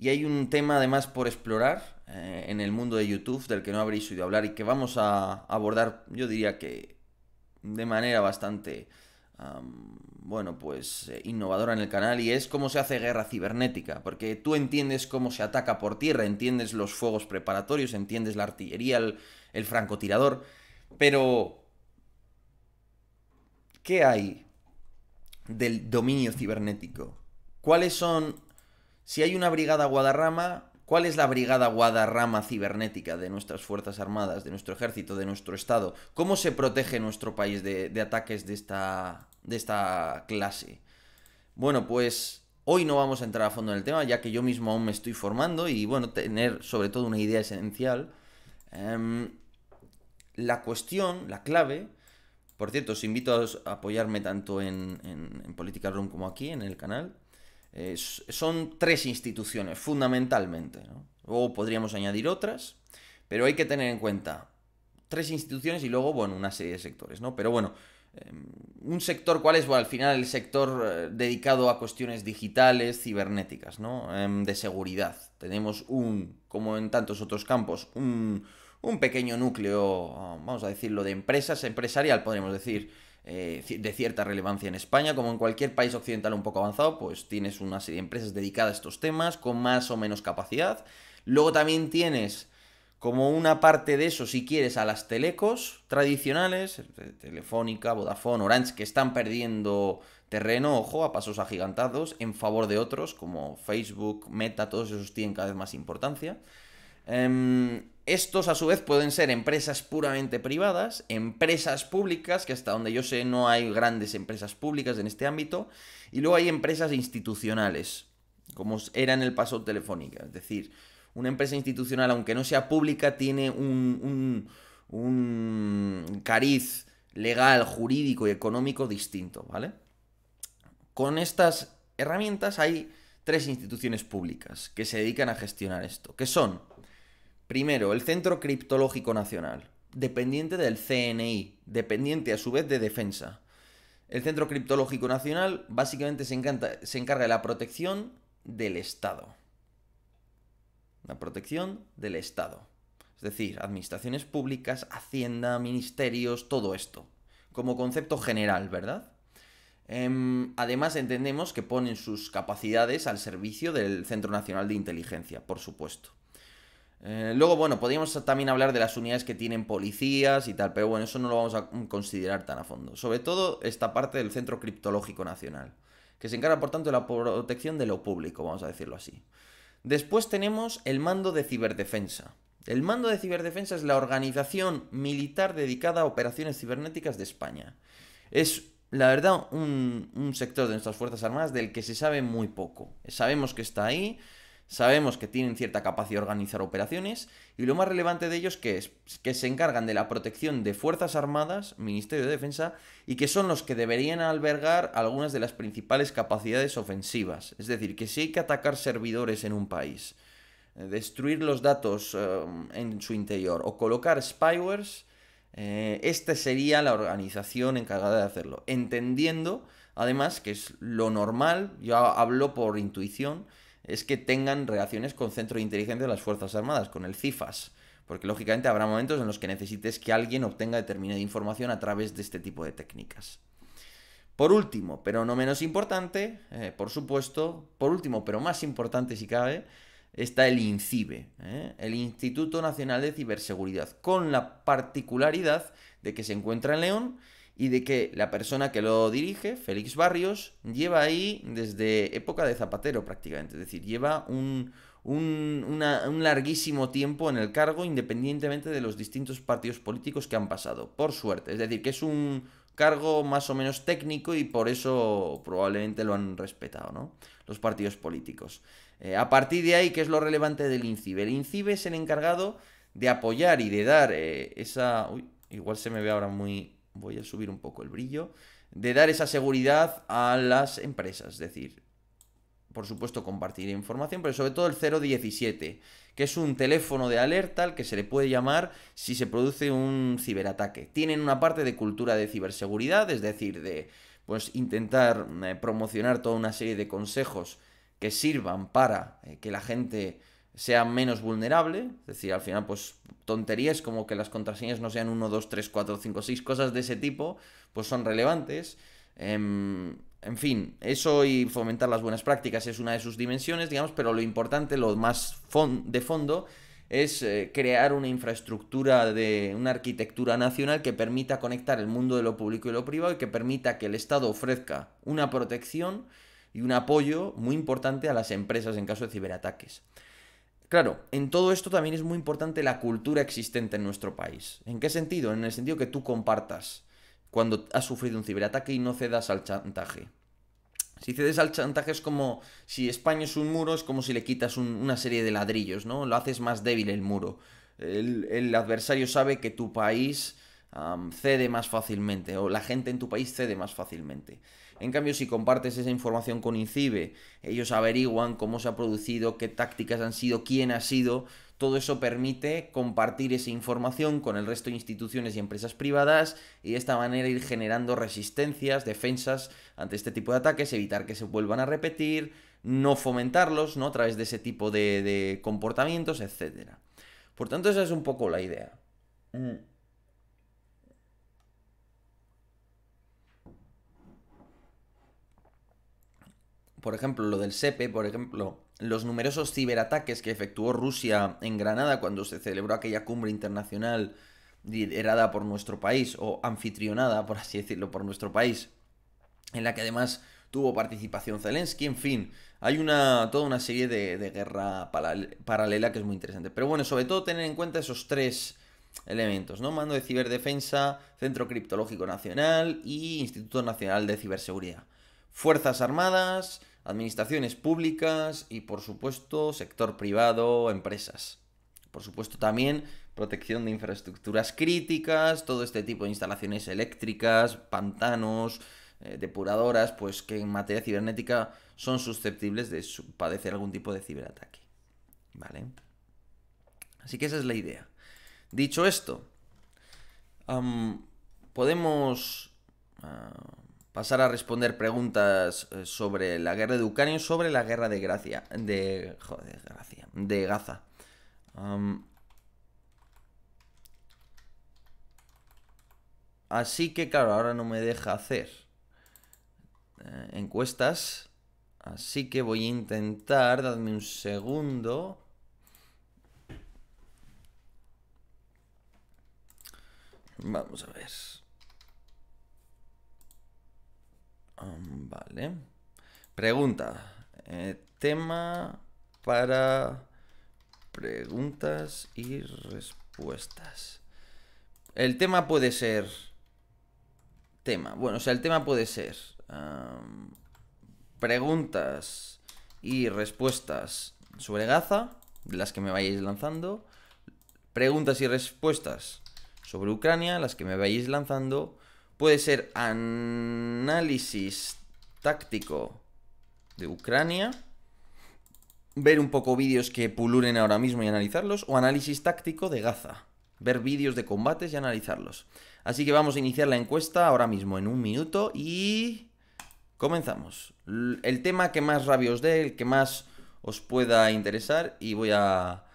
Y hay un tema además por explorar eh, en el mundo de YouTube del que no habréis oído hablar y que vamos a abordar, yo diría que de manera bastante, bueno, pues eh, innovadora en el canal y es cómo se hace guerra cibernética, porque tú entiendes cómo se ataca por tierra, entiendes los fuegos preparatorios, entiendes la artillería, el, el francotirador, pero ¿qué hay del dominio cibernético? ¿Cuáles son si hay una brigada Guadarrama, ¿cuál es la brigada Guadarrama cibernética de nuestras Fuerzas Armadas, de nuestro ejército, de nuestro Estado? ¿Cómo se protege nuestro país de, ataques de esta, de esta clase? Bueno, pues hoy no vamos a entrar a fondo en el tema, ya que yo mismo aún me estoy formando y bueno, tener sobre todo una idea esencial. Em, la cuestión, la clave, por cierto, os invito a apoyarme tanto en, en, en Political Room como aquí, en el canal son tres instituciones fundamentalmente. ¿no? Luego podríamos añadir otras, pero hay que tener en cuenta tres instituciones y luego, bueno, una serie de sectores, ¿no? Pero bueno, em, un sector, ¿cuál es? Bueno, al final el sector eh, dedicado a cuestiones digitales, cibernéticas, ¿no? Em, de seguridad. Tenemos un, como en tantos otros campos, un, un pequeño núcleo, ah, vamos a decirlo, de empresas, empresarial, podríamos decir, eh, de cierta relevancia en España, como en cualquier país occidental un poco avanzado, pues tienes una serie de empresas dedicadas a estos temas con más o menos capacidad. Luego también tienes como una parte de eso, si quieres, a las telecos tradicionales, Telefónica, Vodafone, Orange, que están perdiendo terreno, ojo, a pasos agigantados, en favor de otros, como Facebook, Meta, todos esos tienen cada vez más importancia. Em, estos a su vez pueden ser empresas puramente privadas, empresas públicas, que hasta donde yo sé no hay grandes empresas públicas en este ámbito, y luego hay empresas institucionales, como era en el paso telefónica. Es decir, una empresa institucional, aunque no sea pública, tiene un, cariz legal, jurídico y económico distinto, ¿vale? Con estas herramientas hay tres instituciones públicas que se dedican a gestionar esto, que son Primero, el Centro Criptológico Nacional, dependiente del CNI, dependiente a su vez de Defensa. El Centro Criptológico Nacional básicamente se, encarga de la protección del Estado. La protección del Estado. Es decir, administraciones públicas, hacienda, ministerios, todo esto. Como concepto general, ¿verdad? Em, además entendemos que ponen sus capacidades al servicio del Centro Nacional de Inteligencia, por supuesto. Eh, luego, bueno, podríamos también hablar de las unidades que tienen policías y tal, pero bueno, eso no lo vamos a considerar tan a fondo. Sobre todo esta parte del Centro Criptológico Nacional, que se encarga, por tanto, de la protección de lo público, vamos a decirlo así. Después tenemos el mando de ciberdefensa. El mando de ciberdefensa es la organización militar dedicada a operaciones cibernéticas de España. Es, la verdad, un, un sector de nuestras Fuerzas Armadas del que se sabe muy poco. Sabemos que está ahí, Sabemos que tienen cierta capacidad de organizar operaciones y lo más relevante de ellos que es que se encargan de la protección de Fuerzas Armadas, Ministerio de Defensa y que son los que deberían albergar algunas de las principales capacidades ofensivas. Es decir, que si hay que atacar servidores en un país, eh, destruir los datos eh, en su interior o colocar spywares, eh, esta sería la organización encargada de hacerlo. Entendiendo, además, que es lo normal, yo hablo por intuición, es que tengan relaciones con Centro de Inteligencia de las Fuerzas Armadas, con el CIFAS. Porque lógicamente habrá momentos en los que necesites que alguien obtenga determinada información a través de este tipo de técnicas. Por último, pero no menos importante, eh, por supuesto, por último, pero más importante si cabe, está el INCIBE, eh, el Instituto Nacional de Ciberseguridad, con la particularidad de que se encuentra en León y de que la persona que lo dirige, Félix Barrios, lleva ahí desde época de Zapatero prácticamente, es decir, lleva un, larguísimo tiempo en el cargo independientemente de los distintos partidos políticos que han pasado, por suerte. Es decir, que es un cargo más o menos técnico y por eso probablemente lo han respetado, ¿no? Los partidos políticos. Eh, a partir de ahí, ¿qué es lo relevante del INCIBE? El INCIBE es el encargado de apoyar y de dar eh, esa... Uy, igual se me ve ahora muy voy a subir un poco el brillo, de dar esa seguridad a las empresas. Es decir, por supuesto compartir información, pero sobre todo el 017, que es un teléfono de alerta al que se le puede llamar si se produce un ciberataque. Tienen una parte de cultura de ciberseguridad, es decir, de pues intentar eh, promocionar toda una serie de consejos que sirvan para eh, que la gente sea menos vulnerable, es decir, al final pues tonterías como que las contraseñas no sean 1, 2, 3, 4, 5, 6, cosas de ese tipo, pues son relevantes. Em, en fin, eso y fomentar las buenas prácticas es una de sus dimensiones, digamos, pero lo importante, lo más de fondo, es eh, crear una infraestructura de una arquitectura nacional que permita conectar el mundo de lo público y lo privado y que permita que el Estado ofrezca una protección y un apoyo muy importante a las empresas en caso de ciberataques. Claro, en todo esto también es muy importante la cultura existente en nuestro país. ¿En qué sentido? En el sentido que tú compartas cuando has sufrido un ciberataque y no cedas al chantaje. Si cedes al chantaje es como si España es un muro, es como si le quitas una serie de ladrillos, ¿no? Lo haces más débil el muro. El, adversario sabe que tu país cede más fácilmente o la gente en tu país cede más fácilmente. En cambio, si compartes esa información con INCIBE, ellos averiguan cómo se ha producido, qué tácticas han sido, quién ha sido, todo eso permite compartir esa información con el resto de instituciones y empresas privadas y de esta manera ir generando resistencias, defensas ante este tipo de ataques, evitar que se vuelvan a repetir, no fomentarlos ¿no? a través de ese tipo de, comportamientos, etc. Por tanto, esa es un poco la idea. Mm. por ejemplo, lo del SEPE, por ejemplo, los numerosos ciberataques que efectuó Rusia en Granada cuando se celebró aquella cumbre internacional liderada por nuestro país, o anfitrionada, por así decirlo, por nuestro país, en la que además tuvo participación Zelensky, en fin, hay una, toda una serie de, de guerra paralela que es muy interesante. Pero bueno, sobre todo tener en cuenta esos tres elementos, ¿no? Mando de Ciberdefensa, Centro Criptológico Nacional y Instituto Nacional de Ciberseguridad. Fuerzas Armadas, administraciones públicas y por supuesto sector privado, empresas. Por supuesto también protección de infraestructuras críticas, todo este tipo de instalaciones eléctricas, pantanos, eh, depuradoras, pues que en materia cibernética son susceptibles de padecer algún tipo de ciberataque. ¿Vale? Así que esa es la idea. Dicho esto, podemos ah, pasar a responder preguntas eh, sobre la guerra de Ucrania y sobre la guerra de Gracia. De. Joder, Gracia. De Gaza. así que, claro, ahora no me deja hacer eh, encuestas. Así que voy a intentar. Dadme un segundo. Vamos a ver. vale. Pregunta. Eh, tema para preguntas y respuestas. El tema puede ser... Tema. Bueno, o sea, el tema puede ser... preguntas y respuestas sobre Gaza, las que me vayáis lanzando. Preguntas y respuestas sobre Ucrania, las que me vayáis lanzando. Puede ser análisis táctico de Ucrania. Ver un poco vídeos que puluren ahora mismo y analizarlos. O análisis táctico de Gaza. Ver vídeos de combates y analizarlos. Así que vamos a iniciar la encuesta ahora mismo en un minuto y... Comenzamos. El tema que más rabia os dé, el que más os pueda interesar y voy a...